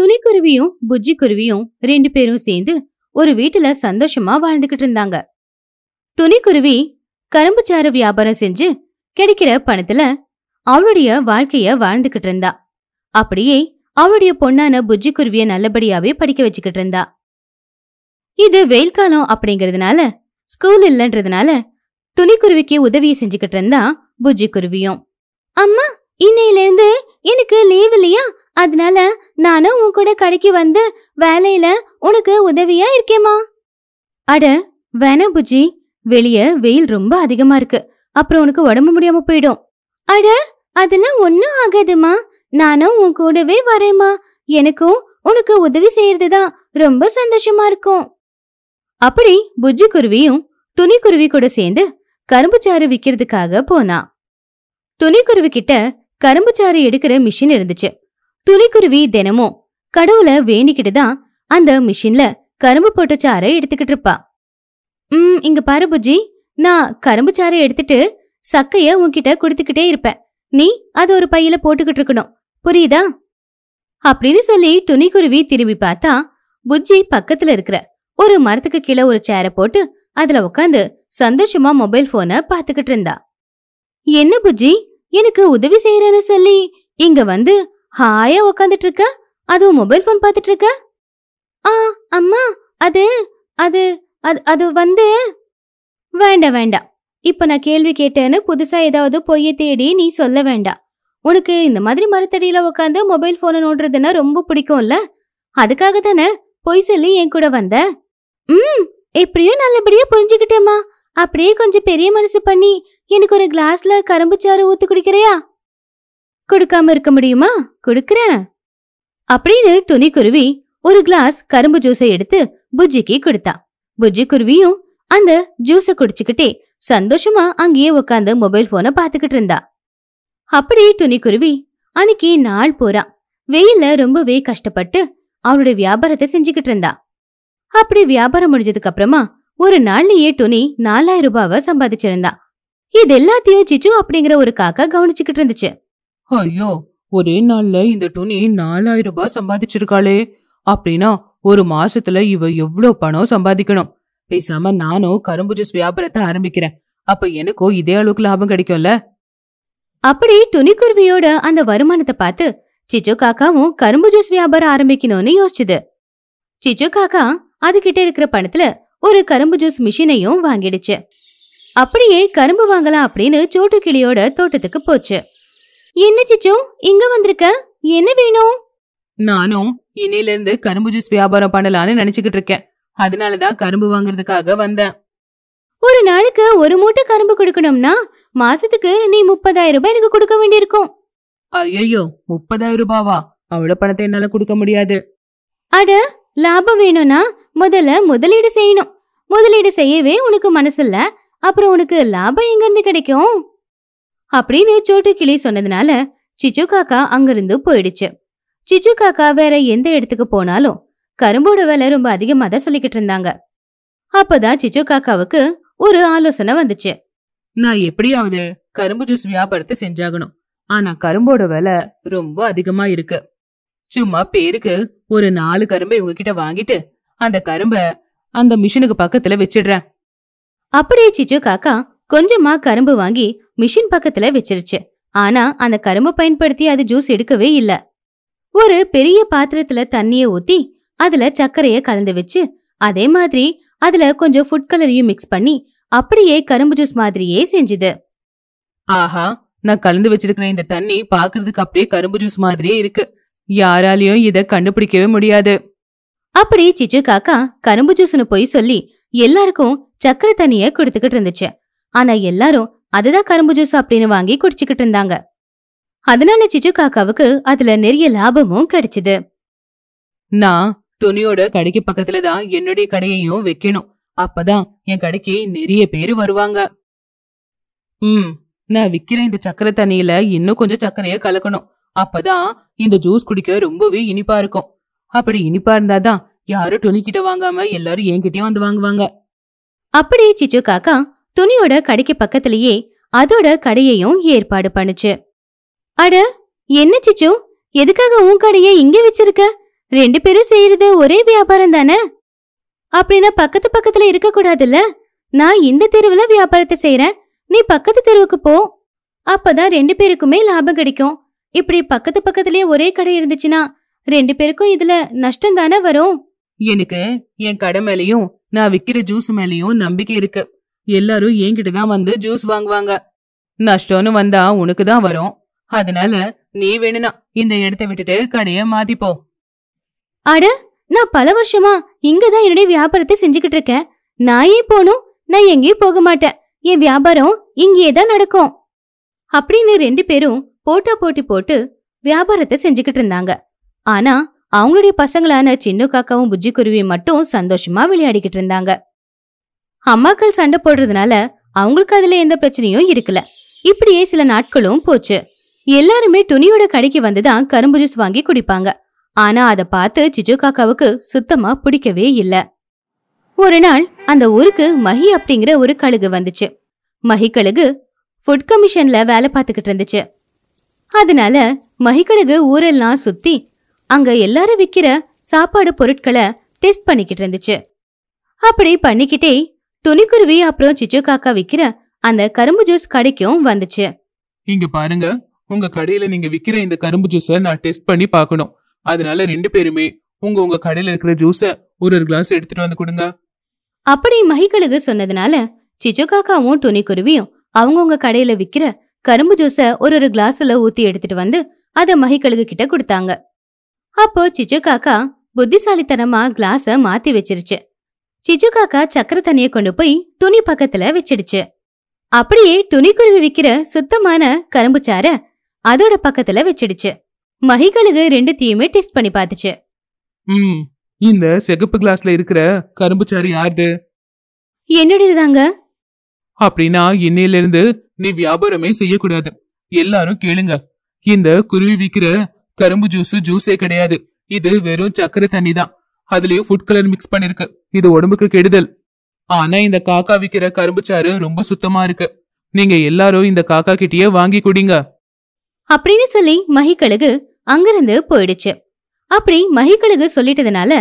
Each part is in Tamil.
துணிக்குருவியும் புஜ்ஜி குருவியும் ரெண்டு பேரும் சேர்ந்து ஒரு வீட்டுல சந்தோஷமா வாழ்ந்துகிட்டு இருந்தாங்க துணிக்குருவி கரும்புச்சாறு வியாபாரம் செஞ்சு கிடைக்கிற பணத்துல அவளுடைய வாழ்க்கைய வாழ்ந்துகிட்டு இருந்தா அப்படியே அவளுடைய பொண்ணான புஜ்ஜி குருவிய நல்லபடியாவே படிக்க வச்சுக்கிட்டு இருந்தா இது வெயில் காலம் அப்படிங்கறதுனால ஸ்கூல் இல்லைன்றதுனால துணிக்குருவிக்கு உதவியை செஞ்சுக்கிட்டு இருந்தா புஜ்ஜி குருவியும் அம்மா இன்னையில இருந்து எனக்கு லீவ் இல்லையா அதனால நானும் உன் கூட கடைக்கு வந்து வேலையில உனக்கு உதவியா இருக்கேமா அட வேணா புஜி வெளிய வெயில் ரொம்ப அதிகமா இருக்கு அப்புறம் உனக்கு உடம்பு முடியாம போயிடும் அட அதெல்லாம் ஒன்னும் ஆகாதுமா நானும் உன் கூடவே வரேம்மா எனக்கும் உனக்கு உதவி செய்யறதுதான் ரொம்ப சந்தோஷமா இருக்கும் அப்படி புஜ்ஜி குருவியும் துணிக்குருவி கூட சேர்ந்து கரும்பு சாறு விற்கிறதுக்காக போனா துணிக்குருவி கிட்ட கரும்பு சாறு எடுக்கிற மிஷின் இருந்துச்சு துளிக்குருவி தினமும் கடவுள வேண்டிக்கிட்டு தான் அந்த மிஷின்ல கரும்பு போட்ட சாறை எடுத்துக்கிட்டு இருப்பா உம் இங்க பாரு புஜி நான் கரும்பு சாறை எடுத்துட்டு சக்கைய உன்கிட்ட கொடுத்துக்கிட்டே இருப்பேன் நீ அது ஒரு பையில போட்டுக்கிட்டு இருக்கணும் புரியுதா அப்படின்னு சொல்லி துணிக்குருவி திரும்பி பார்த்தா புஜ்ஜி பக்கத்துல இருக்கிற ஒரு மரத்துக்கு கீழே ஒரு சேரை போட்டு அதுல உட்காந்து சந்தோஷமா மொபைல் போன பாத்துக்கிட்டு இருந்தா என்ன புஜ்ஜி எனக்கு உதவி செய்யறேன்னு சொல்லி இங்க வந்து ஹாயா உக்காந்துட்டு இருக்க அதுவும் மொபைல் ஃபோன் பார்த்துட்டு இருக்க ஆ அம்மா அது அது அது அது வந்து வேண்டாம் வேண்டாம் இப்போ நான் கேள்வி கேட்டேன்னு புதுசாக ஏதாவது பொய்யை தேடி நீ சொல்ல வேண்டாம் உனக்கு இந்த மாதிரி மரத்தடியில் உட்காந்து மொபைல் ஃபோனை நோடுறதுன்னா ரொம்ப பிடிக்கும்ல அதுக்காக தானே பொய் சொல்லி என் கூட வந்த ம் எப்படியோ நல்லபடியா புரிஞ்சுக்கிட்டேம்மா அப்படியே கொஞ்சம் பெரிய மனசு பண்ணி எனக்கு ஒரு கிளாஸ்ல கரும்பு சாறு ஊத்து குடிக்கிறியா கொடுக்காம இருக்க முடியுமா கொடுக்கறேன் அப்படின்னு துணி குருவி ஒரு கிளாஸ் கரும்பு ஜூஸை எடுத்து புஜ்ஜிக்கு கொடுத்தா புஜ்ஜி குருவியும் அந்த ஜூஸ குடிச்சுக்கிட்டே சந்தோஷமா அங்கேயே உக்காந்து மொபைல் போனை பாத்துக்கிட்டு இருந்தா அப்படி குருவி அன்னைக்கு நாள் போறா வெயில்ல ரொம்பவே கஷ்டப்பட்டு அவனுடைய வியாபாரத்தை செஞ்சுக்கிட்டு இருந்தா அப்படி வியாபாரம் முடிஞ்சதுக்கு அப்புறமா ஒரு நாள்லயே துணி நாலாயிரம் ரூபாவை சம்பாதிச்சிருந்தா இது எல்லாத்தையும் சிச்சு அப்படிங்கிற ஒரு காக்கா கவனிச்சுக்கிட்டு இருந்துச்சு ஐயோ ஒரே நாள்ல இந்த துணி நாலாயிரம் ரூபாய் சம்பாதிச்சிருக்காளே அப்படின்னா ஒரு மாசத்துல இவ எவ்வளவு பணம் சம்பாதிக்கணும் பேசாம நானும் கரும்பு ஜூஸ் வியாபாரத்தை ஆரம்பிக்கிறேன் அப்ப எனக்கும் இதே அளவுக்கு லாபம் கிடைக்கும்ல அப்படி துணிக்குருவியோட அந்த வருமானத்தை பார்த்து சிச்சு காக்காவும் கரும்பு ஜூஸ் வியாபாரம் ஆரம்பிக்கணும்னு யோசிச்சுது சிச்சு காக்கா அதுகிட்ட இருக்கிற பணத்துல ஒரு கரும்பு ஜூஸ் மிஷினையும் வாங்கிடுச்சு அப்படியே கரும்பு வாங்கலாம் அப்படின்னு சோட்டு கிளியோட தோட்டத்துக்கு போச்சு என்ன சிச்சு இங்க வந்திருக்க என்ன வேணும் நானும் இன்னையில இருந்து கரும்பு ஜூஸ் வியாபாரம் பண்ணலான்னு நினைச்சுக்கிட்டு இருக்கேன் அதனாலதான் கரும்பு வாங்குறதுக்காக வந்தேன் ஒரு நாளுக்கு ஒரு மூட்டை கரும்பு கொடுக்கணும்னா மாசத்துக்கு நீ முப்பதாயிரம் ரூபாய் எனக்கு கொடுக்க வேண்டியிருக்கும் ஐயோ முப்பதாயிரம் ரூபாவா அவ்வளவு பணத்தை என்னால கொடுக்க முடியாது அட லாபம் வேணும்னா முதல்ல முதலீடு செய்யணும் முதலீடு செய்யவே உனக்கு மனசு இல்ல அப்புறம் உனக்கு லாபம் எங்க இருந்து கிடைக்கும் அப்படின்னு சோட்டு கிளி சொன்னதுனால சிச்சு காக்கா அங்கிருந்து போயிடுச்சு சிச்சு காக்கா வேற எந்த இடத்துக்கு போனாலும் கரும்போட வேலை ரொம்ப அதிகமா தான் சொல்லிக்கிட்டு இருந்தாங்க அப்பதான் சிச்சு காக்காவுக்கு ஒரு ஆலோசனை வந்துச்சு நான் எப்படியாவது கரும்பு ஜூஸ் வியாபாரத்தை செஞ்சாகணும் ஆனா கரும்போட விலை ரொம்ப அதிகமா இருக்கு சும்மா பேருக்கு ஒரு நாலு கரும்பு இவங்க கிட்ட வாங்கிட்டு அந்த கரும்ப அந்த மிஷினுக்கு பக்கத்துல வச்சிடுறேன் அப்படியே சிச்சு காக்கா கொஞ்சமா கரும்பு வாங்கி மிஷின் பக்கத்துல வச்சிருச்சு ஆனா அந்த கரும்பு பயன்படுத்தி அது ஜூஸ் எடுக்கவே இல்ல ஒரு பெரிய பாத்திரத்துல தண்ணிய ஊத்தி அதுல சர்க்கரைய கலந்து வச்சு அதே மாதிரி அதுல கொஞ்சம் ஃபுட் கலரையும் மிக்ஸ் பண்ணி அப்படியே கரும்பு ஜூஸ் மாதிரியே செஞ்சுது ஆஹா நான் கலந்து வச்சிருக்கிற இந்த தண்ணி பாக்குறதுக்கு அப்படியே கரும்பு ஜூஸ் மாதிரியே இருக்கு யாராலையும் இத கண்டுபிடிக்கவே முடியாது அப்படி சிச்சு காக்கா கரும்பு ஜூஸ்னு போய் சொல்லி எல்லாருக்கும் சக்கரை தண்ணிய கொடுத்துக்கிட்டு இருந்துச்சு ஆனா எல்லாரும் அதுதான் கரும்பு ஜூஸ் அப்படின்னு வாங்கி குடிச்சுக்கிட்டு இருந்தாங்க அதனால சிச்சு காக்காவுக்கு அதுல நிறைய லாபமும் கிடைச்சது நான் துணியோட கடைக்கு பக்கத்துல தான் என்னுடைய கடையையும் வைக்கணும் அப்பதான் என் கடைக்கு நிறைய பேரு வருவாங்க ம் நான் விக்கிற இந்த சக்கரை தண்ணியில இன்னும் கொஞ்சம் சக்கரைய கலக்கணும் அப்பதான் இந்த ஜூஸ் குடிக்க ரொம்பவே இனிப்பா இருக்கும் அப்படி இனிப்பா இருந்தாதான் யாரும் துணி கிட்ட வாங்காம எல்லாரும் என்கிட்டயும் வந்து வாங்குவாங்க அப்படி சிச்சு காக்கா துணியோட கடைக்கு பக்கத்திலேயே அதோட கடையையும் ஏற்பாடு பண்ணுச்சு அட என்ன சிச்சு எதுக்காக உன் கடையை இங்க வச்சிருக்க ரெண்டு பேரும் செய்யறது ஒரே வியாபாரம் தானே அப்படின்னா பக்கத்து பக்கத்துல இருக்க கூடாதுல்ல நான் இந்த தெருவுல வியாபாரத்தை செய்யறேன் நீ பக்கத்து தெருவுக்கு போ அப்பதான் ரெண்டு பேருக்குமே லாபம் கிடைக்கும் இப்படி பக்கத்து பக்கத்துலயே ஒரே கடை இருந்துச்சுன்னா ரெண்டு பேருக்கும் இதுல நஷ்டம் தானே வரும் எனக்கு என் கடை மேலயும் நான் விக்கிற ஜூஸ் மேலயும் நம்பிக்கை இருக்கு எல்லாரும் என்கிட்ட தான் வந்து ஜூஸ் வாங்குவாங்க நஷ்டம்னு வந்தா உனக்கு தான் வரும் அதனால நீ வேணும்னா இந்த இடத்த விட்டுட்டு கடைய மாத்திப்போ அட நான் பல வருஷமா இங்கதான் என்னுடைய வியாபாரத்தை செஞ்சுக்கிட்டு இருக்கேன் நான் ஏன் போகணும் நான் எங்கேயும் போக மாட்டேன் என் வியாபாரம் இங்கேயே தான் நடக்கும் அப்படின்னு ரெண்டு பேரும் போட்டா போட்டி போட்டு வியாபாரத்தை செஞ்சுக்கிட்டு இருந்தாங்க ஆனா அவங்களுடைய பசங்களான சின்ன காக்காவும் புஜ்ஜி குருவியும் மட்டும் சந்தோஷமா விளையாடிக்கிட்டு இருந்தாங்க அம்மாக்கள் சண்டை போடுறதுனால அவங்களுக்கு அதுல எந்த பிரச்சனையும் இருக்கல இப்படியே சில நாட்களும் போச்சு எல்லாருமே துணியோட கடைக்கு வந்துதான் கரும்பு ஜூஸ் வாங்கி குடிப்பாங்க ஆனா அதை பார்த்து சிஜு காக்காவுக்கு சுத்தமா பிடிக்கவே இல்ல ஒரு நாள் அந்த ஊருக்கு மஹி அப்படிங்கிற ஒரு கழுகு வந்துச்சு மஹி கழுகு ஃபுட் கமிஷன்ல வேலை பார்த்துக்கிட்டு இருந்துச்சு அதனால மஹிக்கழுகு ஊரெல்லாம் சுத்தி அங்க எல்லாரும் விக்கிற சாப்பாடு பொருட்களை டெஸ்ட் பண்ணிக்கிட்டு இருந்துச்சு அப்படி பண்ணிக்கிட்டே துணிக்குருவி அப்புறம் சிச்சு காக்கா விக்கிற அந்த கரும்பு ஜூஸ் கடைக்கும் வந்துச்சு இங்க பாருங்க உங்க கடையில நீங்க விக்கிற இந்த கரும்பு ஜூஸ நான் டெஸ்ட் பண்ணி பார்க்கணும் அதனால ரெண்டு பேருமே உங்க உங்க கடையில இருக்கிற ஜூஸ ஒரு ஒரு கிளாஸ் எடுத்துட்டு வந்து கொடுங்க அப்படி மகிகளுக்கு சொன்னதுனால சிச்சு காக்காவும் துணிக்குருவியும் அவங்கவுங்க கடையில விக்கிற கரும்பு ஜூஸ ஒரு ஒரு கிளாஸ்ல ஊத்தி எடுத்துட்டு வந்து அத மகிக்கழுகு கிட்ட கொடுத்தாங்க அப்போ சிச்சு காக்கா புத்திசாலித்தனமா கிளாஸ மாத்தி வச்சிருச்சு சிஜு காக்கா சக்கர தண்ணிய கொண்டு போய் துணி பக்கத்துல வச்சிடுச்சு அப்படியே துணிக்குருவி விக்கிற சுத்தமான கரும்பு சார அதோட பக்கத்துல வச்சிடுச்சு ரெண்டு ரெண்டுத்தையுமே டெஸ்ட் பண்ணி பார்த்துச்சு இந்த செகப்பு கிளாஸ்ல இருக்கிற கரும்பு சாறு யாருது என்னுடையது அப்படின்னா இன்னையில இருந்து நீ வியாபாரமே செய்யக்கூடாது எல்லாரும் கேளுங்க இந்த குருவி விக்கிற கரும்பு ஜூஸ் ஜூஸே கிடையாது இது வெறும் சக்கரை தண்ணி தான் அதுலயும் ஃபுட் கலர் மிக்ஸ் பண்ணிருக்கு இது உடம்புக்கு கெடுதல் ஆனா இந்த காக்கா விக்கிற கரும்பு சாறு ரொம்ப சுத்தமா இருக்கு நீங்க எல்லாரும் இந்த காக்கா கிட்டயே வாங்கி குடிங்க அப்படின்னு சொல்லி மகிக்கழுகு அங்கிருந்து போயிடுச்சு அப்படி மகிக்கழுகு சொல்லிட்டதுனால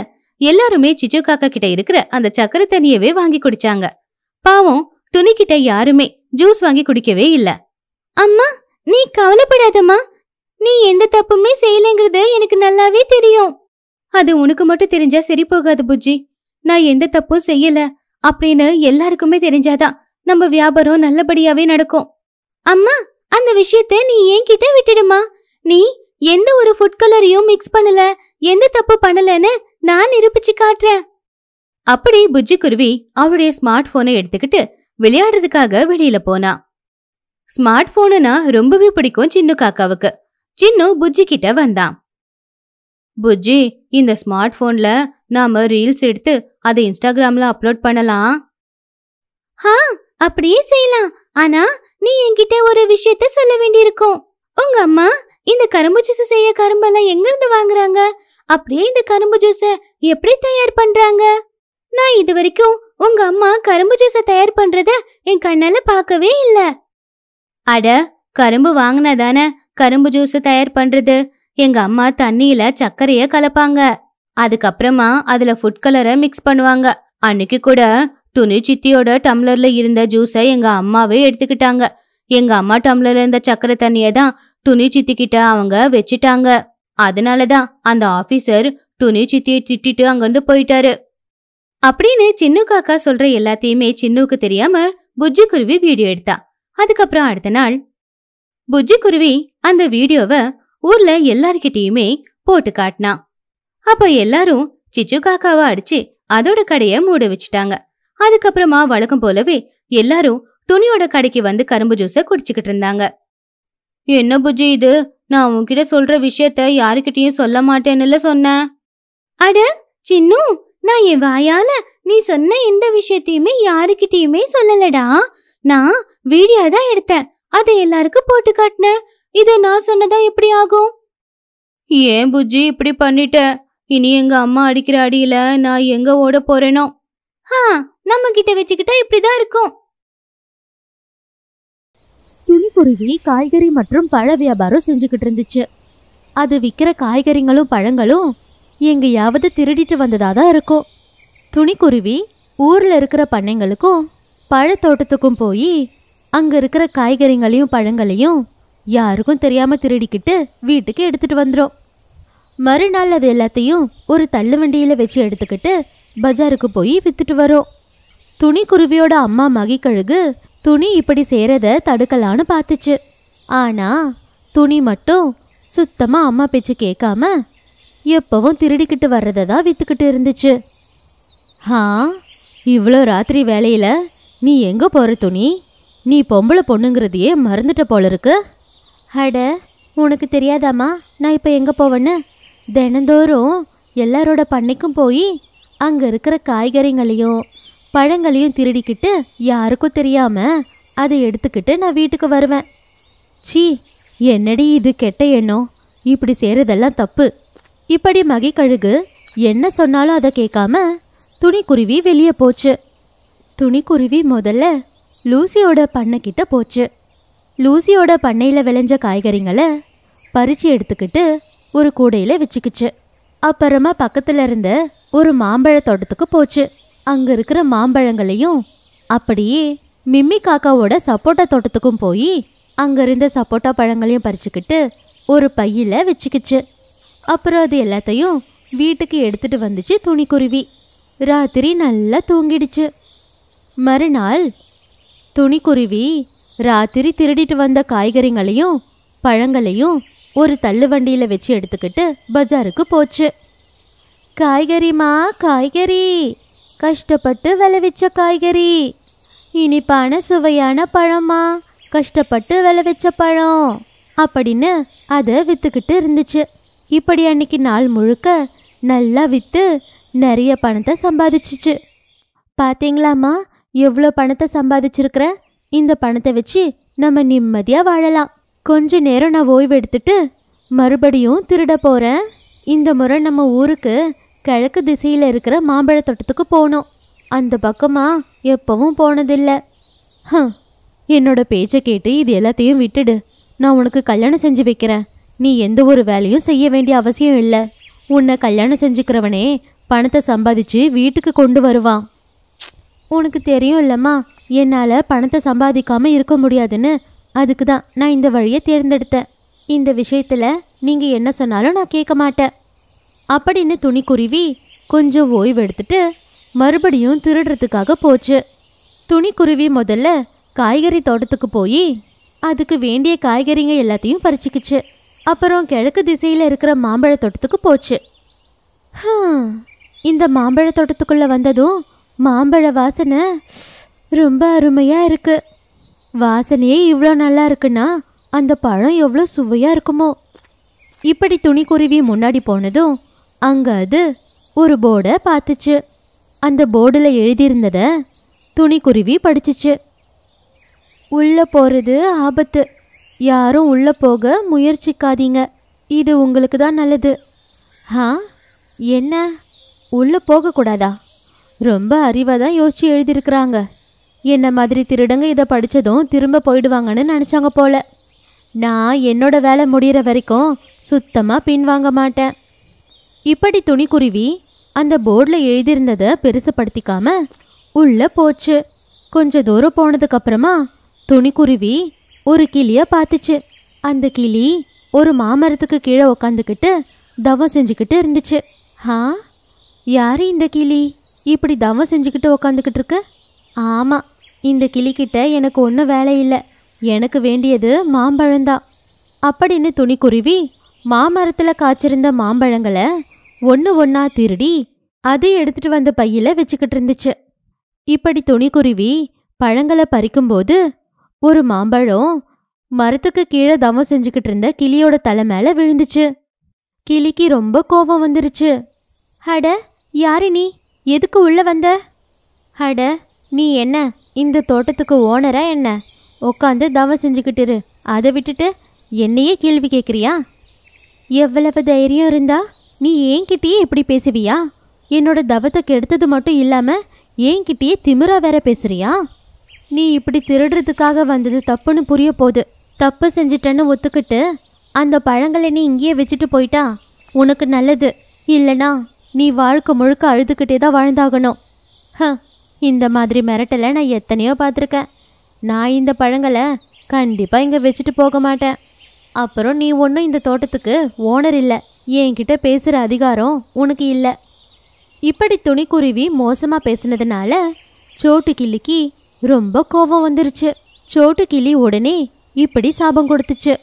எல்லாருமே சிச்சு காக்கா கிட்ட இருக்கிற அந்த சக்கர தண்ணியவே வாங்கி குடிச்சாங்க பாவம் துணி கிட்ட யாருமே ஜூஸ் வாங்கி குடிக்கவே இல்ல அம்மா நீ கவலைப்படாதம்மா நீ எந்த தப்புமே செய்யலைங்கிறது எனக்கு நல்லாவே தெரியும் அது உனக்கு மட்டும் தெரிஞ்சா சரி போகாது புஜ்ஜி நான் எந்த தப்பும் செய்யல அப்படின்னு எல்லாருக்குமே தெரிஞ்சாதான் நம்ம வியாபாரம் நல்லபடியாவே நடக்கும் அம்மா அந்த விஷயத்த நீ கிட்ட விட்டுடுமா நீ எந்த ஒரு ஃபுட் கலரையும் மிக்ஸ் பண்ணல எந்த தப்பு பண்ணலன்னு நான் நிரூபிச்சு காட்டுறேன் அப்படி புஜ்ஜி குருவி அவளுடைய ஸ்மார்ட் போனை எடுத்துக்கிட்டு விளையாடுறதுக்காக வெளியில போனா ஸ்மார்ட் போனுனா ரொம்பவே பிடிக்கும் சின்னு காக்காவுக்கு சின்னு புஜ்ஜி கிட்ட வந்தான் புஜ்ஜி இந்த ஸ்மார்ட் போன்ல நாம ரீல்ஸ் எடுத்து அதை இன்ஸ்டாகிராம்ல அப்லோட் பண்ணலாம் ஆ அப்படியே செய்யலாம் ஆனா நீ என்கிட்ட ஒரு விஷயத்த சொல்ல வேண்டியிருக்கும் உங்க அம்மா இந்த கரும்பு ஜூஸ் செய்ய கரும்பெல்லாம் எங்க இருந்து வாங்குறாங்க அப்படியே இந்த கரும்பு ஜூஸ எப்படி தயார் பண்றாங்க நான் இது வரைக்கும் உங்க அம்மா கரும்பு ஜூஸ தயார் பண்றத என் கண்ணால பார்க்கவே இல்ல அட கரும்பு வாங்கினா தானே கரும்பு ஜூஸ் தயார் பண்றது எங்க அம்மா தண்ணியில சர்க்கரைய கலப்பாங்க அதுக்கப்புறமா அதுல ஃபுட் கலரை மிக்ஸ் பண்ணுவாங்க அன்னைக்கு கூட துணி சித்தியோட டம்ளர்ல இருந்த ஜூஸை எங்க அம்மாவே எடுத்துக்கிட்டாங்க எங்க அம்மா டம்ளர்ல இருந்த சக்கரை தண்ணிய தான் துணி சித்தி கிட்ட அவங்க வச்சுட்டாங்க அதனாலதான் அந்த ஆபீசர் துணி சித்தியை திட்டிட்டு அங்கிருந்து போயிட்டாரு அப்படின்னு சின்னு காக்கா சொல்ற எல்லாத்தையுமே சின்னுக்கு தெரியாம புஜ்ஜி குருவி வீடியோ எடுத்தா அதுக்கப்புறம் அடுத்த நாள் புஜ்ஜி குருவி அந்த வீடியோவை ஊர்ல எல்லார்கிட்டயுமே போட்டு காட்டினான் அப்ப எல்லாரும் சிச்சு காக்காவை அடிச்சு அதோட கடைய மூட வச்சுட்டாங்க அதுக்கப்புறமா வழக்கம் போலவே எல்லாரும் துணியோட கடைக்கு வந்து கரும்பு ஜூஸ குடிச்சுக்கிட்டு இருந்தாங்க என்ன புஜி இது நான் உன்கிட்ட சொல்ற விஷயத்த யாருக்கிட்டயும் சொல்ல மாட்டேன்னுல சொன்னேன் அட சின்னு நான் என் வாயால நீ சொன்ன எந்த விஷயத்தையுமே யாருக்கிட்டயுமே சொல்லலடா நான் வீடியோ தான் எடுத்தேன் அதை எல்லாருக்கும் போட்டு காட்டினேன் இதை நான் சொன்னதா எப்படி ஆகும் ஏன் புஜ்ஜி இப்படி பண்ணிட்ட இனி எங்க அம்மா அடிக்கிற அடியில நான் எங்க ஓட போறேனோ ஆ நம்ம கிட்ட வச்சுக்கிட்டா இப்படிதான் இருக்கும் துணிக்குருவி காய்கறி மற்றும் பழ வியாபாரம் செஞ்சுக்கிட்டு இருந்துச்சு அது விற்கிற காய்கறிகளும் பழங்களும் எங்கேயாவது திருடிட்டு வந்ததாக தான் இருக்கும் துணிக்குருவி ஊரில் இருக்கிற பண்ணைங்களுக்கும் பழத்தோட்டத்துக்கும் போய் அங்கே இருக்கிற காய்கறிகளையும் பழங்களையும் யாருக்கும் தெரியாமல் திருடிக்கிட்டு வீட்டுக்கு எடுத்துகிட்டு வந்துடும் மறுநாள் அது எல்லாத்தையும் ஒரு தள்ளு வண்டியில் வச்சு எடுத்துக்கிட்டு பஜாருக்கு போய் விற்றுட்டு வரும் குருவியோட அம்மா கழுகு துணி இப்படி செய்கிறத தடுக்கலான்னு பார்த்துச்சு ஆனால் துணி மட்டும் சுத்தமாக அம்மா பேச்சு கேட்காம எப்பவும் திருடிக்கிட்டு வர்றதை தான் விற்றுக்கிட்டு இருந்துச்சு ஆ இவ்வளோ ராத்திரி வேலையில் நீ எங்கே போகிற துணி நீ பொம்பளை பொண்ணுங்கிறதையே மறந்துட்ட போல இருக்கு அட உனக்கு தெரியாதாம்மா நான் இப்போ எங்கே போவேன்னு தினந்தோறும் எல்லாரோட பண்ணைக்கும் போய் அங்கே இருக்கிற காய்கறிகளையும் பழங்களையும் திருடிக்கிட்டு யாருக்கும் தெரியாமல் அதை எடுத்துக்கிட்டு நான் வீட்டுக்கு வருவேன் சி என்னடி இது கெட்ட எண்ணம் இப்படி செய்கிறதெல்லாம் தப்பு இப்படி மகி கழுகு என்ன சொன்னாலும் அதை கேட்காம துணிக்குருவி வெளியே போச்சு துணிக்குருவி முதல்ல லூசியோட பண்ணக்கிட்ட போச்சு லூசியோட பண்ணையில் விளைஞ்ச காய்கறிங்களை பறித்து எடுத்துக்கிட்டு ஒரு கூடையில் வச்சுக்கிச்சு அப்புறமா பக்கத்தில் இருந்த ஒரு மாம்பழ தோட்டத்துக்கு போச்சு அங்கே இருக்கிற மாம்பழங்களையும் அப்படியே மிம்மி காக்காவோட சப்போட்டா தோட்டத்துக்கும் போய் அங்கே இருந்த சப்போட்டா பழங்களையும் பறிச்சுக்கிட்டு ஒரு பையில் வச்சுக்கிச்சு அப்புறம் அது எல்லாத்தையும் வீட்டுக்கு எடுத்துகிட்டு வந்துச்சு துணிக்குருவி ராத்திரி நல்லா தூங்கிடுச்சு மறுநாள் துணிக்குருவி ராத்திரி திருடிட்டு வந்த காய்கறிங்களையும் பழங்களையும் ஒரு தள்ளு வண்டியில் வச்சு எடுத்துக்கிட்டு பஜாருக்கு போச்சு காய்கறிமா காய்கறி கஷ்டப்பட்டு விளைவிச்ச காய்கறி இனிப்பான சுவையான பழமா கஷ்டப்பட்டு விளைவிச்ச பழம் அப்படின்னு அதை விற்றுக்கிட்டு இருந்துச்சு இப்படி அன்னைக்கு நாள் முழுக்க நல்லா விற்று நிறைய பணத்தை சம்பாதிச்சிச்சு பார்த்தீங்களாம்மா எவ்வளோ பணத்தை சம்பாதிச்சிருக்கிறேன் இந்த பணத்தை வச்சு நம்ம நிம்மதியாக வாழலாம் கொஞ்ச நேரம் நான் ஓய்வு எடுத்துட்டு மறுபடியும் திருட போகிறேன் இந்த முறை நம்ம ஊருக்கு கிழக்கு திசையில் இருக்கிற மாம்பழ தோட்டத்துக்கு போனோம் அந்த பக்கமாக எப்பவும் போனதில்லை ஹ என்னோட பேச்சை கேட்டு இது எல்லாத்தையும் விட்டுடு நான் உனக்கு கல்யாணம் செஞ்சு வைக்கிறேன் நீ எந்த ஒரு வேலையும் செய்ய வேண்டிய அவசியம் இல்லை உன்னை கல்யாணம் செஞ்சுக்கிறவனே பணத்தை சம்பாதிச்சு வீட்டுக்கு கொண்டு வருவான் உனக்கு தெரியும் இல்லைம்மா என்னால் பணத்தை சம்பாதிக்காமல் இருக்க முடியாதுன்னு அதுக்கு தான் நான் இந்த வழியை தேர்ந்தெடுத்தேன் இந்த விஷயத்தில் நீங்கள் என்ன சொன்னாலும் நான் கேட்க மாட்டேன் அப்படின்னு துணிக்குருவி கொஞ்சம் ஓய்வு எடுத்துட்டு மறுபடியும் திருடுறதுக்காக போச்சு துணிக்குருவி முதல்ல காய்கறி தோட்டத்துக்கு போய் அதுக்கு வேண்டிய காய்கறிங்க எல்லாத்தையும் பறிச்சுக்கிச்சு அப்புறம் கிழக்கு திசையில் இருக்கிற மாம்பழ தோட்டத்துக்கு போச்சு இந்த மாம்பழ தோட்டத்துக்குள்ளே வந்ததும் மாம்பழ வாசனை ரொம்ப அருமையாக இருக்குது வாசனையே இவ்வளோ நல்லா இருக்குன்னா அந்த பழம் எவ்வளோ சுவையாக இருக்குமோ இப்படி துணிக்குருவி முன்னாடி போனதும் அங்கே அது ஒரு போர்டை பார்த்துச்சு அந்த போர்டில் எழுதியிருந்ததை துணிக்குருவி படிச்சிச்சு உள்ளே போகிறது ஆபத்து யாரும் உள்ளே போக முயற்சிக்காதீங்க இது உங்களுக்கு தான் நல்லது ஆ என்ன உள்ளே போகக்கூடாதா ரொம்ப அறிவாக தான் யோசித்து எழுதியிருக்கிறாங்க என்ன மாதிரி திருடங்க இதை படித்ததும் திரும்ப போயிடுவாங்கன்னு நினச்சாங்க போல நான் என்னோட வேலை முடிகிற வரைக்கும் சுத்தமாக பின்வாங்க மாட்டேன் இப்படி துணிக்குருவி அந்த போர்டில் எழுதியிருந்ததை பெருசுப்படுத்திக்காம உள்ளே போச்சு கொஞ்ச தூரம் போனதுக்கப்புறமா துணிக்குருவி ஒரு கிளியை பார்த்துச்சு அந்த கிளி ஒரு மாமரத்துக்கு கீழே உக்காந்துக்கிட்டு தவம் செஞ்சுக்கிட்டு இருந்துச்சு ஹா யார் இந்த கிளி இப்படி தவம் செஞ்சுக்கிட்டு உக்காந்துக்கிட்டு இருக்கு ஆமாம் இந்த கிளிக்கிட்ட எனக்கு ஒன்றும் வேலை இல்லை எனக்கு வேண்டியது மாம்பழம்தான் அப்படின்னு துணிக்குருவி மாமரத்தில் காய்ச்சிருந்த மாம்பழங்களை ஒன்று ஒன்றா திருடி அதை எடுத்துட்டு வந்த பையில வச்சுக்கிட்டு இருந்துச்சு இப்படி துணிக்குருவி பழங்களை பறிக்கும்போது ஒரு மாம்பழம் மரத்துக்கு கீழே தவம் செஞ்சுக்கிட்டு இருந்த கிளியோட தலை மேலே விழுந்துச்சு கிளிக்கு ரொம்ப கோபம் வந்துருச்சு ஹட யாரு நீ எதுக்கு உள்ள வந்த அட நீ என்ன இந்த தோட்டத்துக்கு ஓனரா என்ன உட்காந்து தவம் செஞ்சுக்கிட்டு இரு அதை விட்டுட்டு என்னையே கேள்வி கேட்குறியா எவ்வளவு தைரியம் இருந்தா நீ கிட்டேயே இப்படி பேசுவியா என்னோட தவத்தை கெடுத்தது மட்டும் இல்லாமல் என்கிட்டயே திமிரா வேற பேசுறியா நீ இப்படி திருடுறதுக்காக வந்தது தப்புன்னு புரிய போகுது தப்பு செஞ்சிட்டேன்னு ஒத்துக்கிட்டு அந்த பழங்களை நீ இங்கேயே வச்சுட்டு போயிட்டா உனக்கு நல்லது இல்லைனா நீ வாழ்க்கை முழுக்க அழுதுகிட்டே தான் வாழ்ந்தாகணும் ஹ இந்த மாதிரி மிரட்டலை நான் எத்தனையோ பார்த்துருக்கேன் நான் இந்த பழங்களை கண்டிப்பாக இங்கே வச்சுட்டு போக மாட்டேன் அப்புறம் நீ ஒன்றும் இந்த தோட்டத்துக்கு ஓனர் இல்லை என்கிட்ட பேசுகிற அதிகாரம் உனக்கு இல்லை இப்படி துணிக்குருவி மோசமாக பேசினதுனால சோட்டு கிளிக்கு ரொம்ப கோபம் வந்துருச்சு சோட்டு கிளி உடனே இப்படி சாபம் கொடுத்துச்சு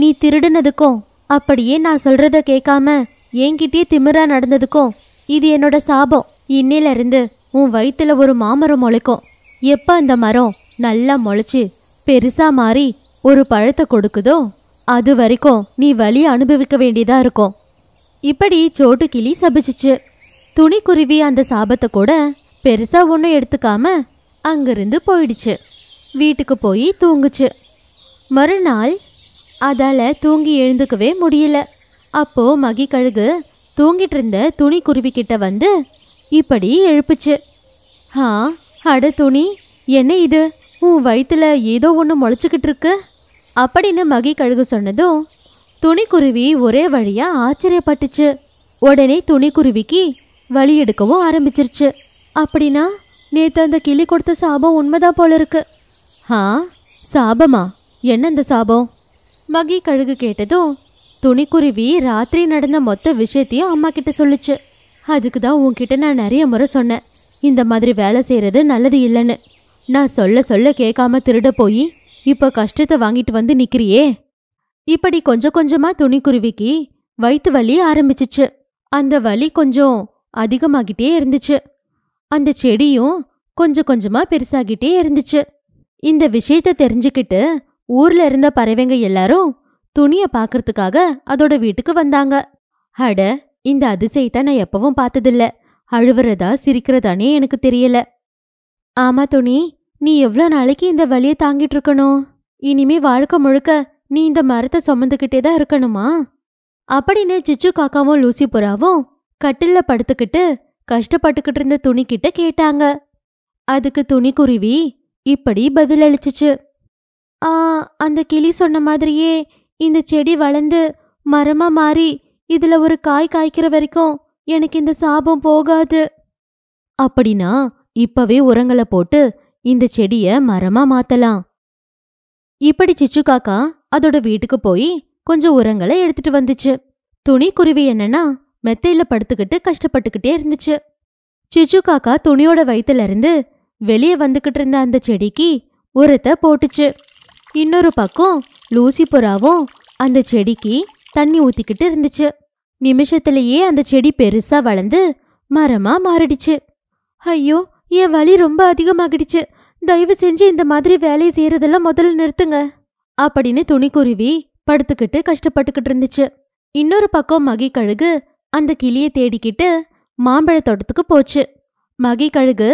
நீ திருடுனதுக்கும் அப்படியே நான் சொல்கிறத கேட்காம என்கிட்டயே திமிரா நடந்ததுக்கும் இது என்னோட சாபம் இன்னிலிருந்து உன் வயிற்றுல ஒரு மாமரம் முளைக்கும் எப்போ அந்த மரம் நல்லா முளைச்சி பெருசாக மாறி ஒரு பழத்தை கொடுக்குதோ அது வரைக்கும் நீ வழி அனுபவிக்க வேண்டியதா இருக்கும் இப்படி சோட்டு கிளி சபிச்சிச்சு துணிக்குருவி அந்த சாபத்தை கூட பெருசா ஒன்றும் எடுத்துக்காம அங்கிருந்து போயிடுச்சு வீட்டுக்கு போய் தூங்குச்சு மறுநாள் அதால் தூங்கி எழுந்துக்கவே முடியல அப்போ மகி கழுகு தூங்கிட்டு இருந்த துணிக்குருவி கிட்ட வந்து இப்படி எழுப்புச்சு ஆ அட துணி என்ன இது உன் வயிற்றுல ஏதோ ஒன்று முளைச்சிக்கிட்டு இருக்கு அப்படின்னு மகி கழுகு சொன்னதும் துணிக்குருவி ஒரே வழியாக ஆச்சரியப்பட்டுச்சு உடனே துணிக்குருவிக்கு வழி எடுக்கவும் ஆரம்பிச்சிருச்சு அப்படின்னா நேற்று அந்த கிளி கொடுத்த சாபம் உண்மைதான் போல இருக்கு ஆ சாபமா என்ன அந்த சாபம் மகி கழுகு கேட்டதும் துணிக்குருவி ராத்திரி நடந்த மொத்த விஷயத்தையும் அம்மா கிட்ட சொல்லுச்சு அதுக்கு தான் உன்கிட்ட நான் நிறைய முறை சொன்னேன் இந்த மாதிரி வேலை செய்கிறது நல்லது இல்லைன்னு நான் சொல்ல சொல்ல கேட்காம திருட போய் இப்போ கஷ்டத்தை வாங்கிட்டு வந்து நிற்கிறியே இப்படி கொஞ்சம் கொஞ்சமாக துணிக்குருவிக்கு வயிற்று வலி ஆரம்பிச்சிச்சு அந்த வலி கொஞ்சம் அதிகமாகிட்டே இருந்துச்சு அந்த செடியும் கொஞ்சம் கொஞ்சமாக பெருசாகிட்டே இருந்துச்சு இந்த விஷயத்த தெரிஞ்சுக்கிட்டு ஊர்ல இருந்த பறவைங்க எல்லாரும் துணியை பார்க்கறதுக்காக அதோட வீட்டுக்கு வந்தாங்க அட இந்த அதிசயத்தை நான் எப்பவும் பார்த்ததில்ல அழுவுறதா சிரிக்கிறதானே எனக்கு தெரியல ஆமா துணி நீ எவ்வளோ நாளைக்கு இந்த வழியை தாங்கிட்டு இருக்கணும் இனிமே வாழ்க்கை முழுக்க நீ இந்த மரத்தை சுமந்துக்கிட்டே தான் இருக்கணுமா அப்படின்னு சிச்சு காக்காவும் லூசி புறாவும் கட்டில்ல படுத்துக்கிட்டு கஷ்டப்பட்டுக்கிட்டு இருந்த துணிக்கிட்ட கேட்டாங்க அதுக்கு துணி குருவி இப்படி பதிலளிச்சிச்சு ஆ அந்த கிளி சொன்ன மாதிரியே இந்த செடி வளர்ந்து மரமா மாறி இதுல ஒரு காய் காய்க்கிற வரைக்கும் எனக்கு இந்த சாபம் போகாது அப்படின்னா இப்பவே உரங்களை போட்டு இந்த செடிய மரமா மாத்தலாம் இப்படி சிச்சு காக்கா அதோட வீட்டுக்கு போய் கொஞ்சம் உரங்களை எடுத்துட்டு வந்துச்சு துணி குருவி என்னன்னா மெத்தையில படுத்துக்கிட்டு கஷ்டப்பட்டுக்கிட்டே இருந்துச்சு சிச்சு காக்கா துணியோட வயிற்றுல இருந்து வெளியே வந்துக்கிட்டு இருந்த அந்த செடிக்கு உரத்தை போட்டுச்சு இன்னொரு பக்கம் லூசி புறாவும் அந்த செடிக்கு தண்ணி ஊத்திக்கிட்டு இருந்துச்சு நிமிஷத்திலேயே அந்த செடி பெருசா வளர்ந்து மரமா மாறிடுச்சு ஐயோ என் வலி ரொம்ப அதிகமாகிடுச்சு தயவு செஞ்சு இந்த மாதிரி வேலையை செய்யறதெல்லாம் முதல்ல நிறுத்துங்க அப்படின்னு துணிக்குருவி படுத்துக்கிட்டு கஷ்டப்பட்டுக்கிட்டு இருந்துச்சு இன்னொரு பக்கம் மகி கழுகு அந்த கிளியை தேடிக்கிட்டு மாம்பழ தோட்டத்துக்கு போச்சு மகி கழுகு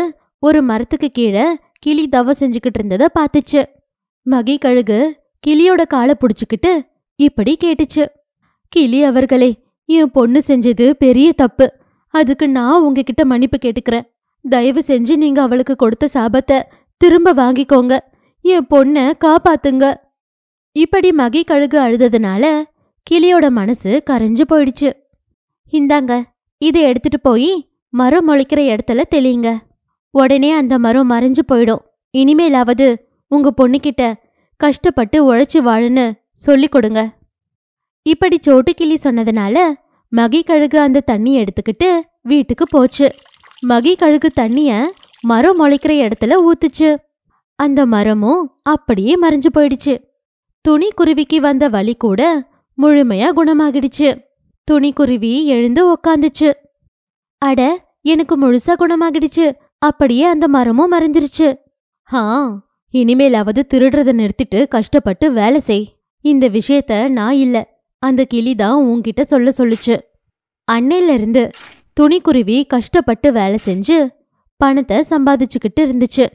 ஒரு மரத்துக்கு கீழே கிளி தவ செஞ்சுக்கிட்டு இருந்ததை பார்த்துச்சு மகி கழுகு கிளியோட காலை பிடிச்சிக்கிட்டு இப்படி கேட்டுச்சு கிளி அவர்களே என் பொண்ணு செஞ்சது பெரிய தப்பு அதுக்கு நான் உங்ககிட்ட மன்னிப்பு கேட்டுக்கிறேன் தயவு செஞ்சு நீங்க அவளுக்கு கொடுத்த சாபத்தை திரும்ப வாங்கிக்கோங்க என் பொண்ணை காப்பாத்துங்க இப்படி மகி கழுகு அழுததுனால கிளியோட மனசு கரைஞ்சு போயிடுச்சு இந்தாங்க இதை எடுத்துட்டு போய் மரம் முளைக்கிற இடத்துல தெளியுங்க உடனே அந்த மரம் மறைஞ்சு போயிடும் இனிமேலாவது உங்க பொண்ணுக்கிட்ட கஷ்டப்பட்டு உழைச்சி வாழுன்னு சொல்லிக் கொடுங்க இப்படி சோட்டுக்கிளி சொன்னதுனால மகி கழுகு அந்த தண்ணி எடுத்துக்கிட்டு வீட்டுக்கு போச்சு மகி கழுகு தண்ணிய மரம் முளைக்கிற இடத்துல ஊத்துச்சு அந்த மரமும் அப்படியே மறைஞ்சு போயிடுச்சு துணி குருவிக்கு வந்த வலி கூட முழுமையா குணமாகிடுச்சு துணி குருவி எழுந்து உக்காந்துச்சு அட எனக்கு முழுசா குணமாகிடுச்சு அப்படியே அந்த மரமும் மறைஞ்சிருச்சு ஹா இனிமேலாவது திருடுறதை நிறுத்திட்டு கஷ்டப்பட்டு வேலை செய் இந்த விஷயத்த நான் இல்லை அந்த கிளி தான் உன்கிட்ட சொல்ல சொல்லுச்சு அன்னையிலிருந்து துணிக்குருவி கஷ்டப்பட்டு வேலை செஞ்சு பணத்தை சம்பாதிச்சுக்கிட்டு இருந்துச்சு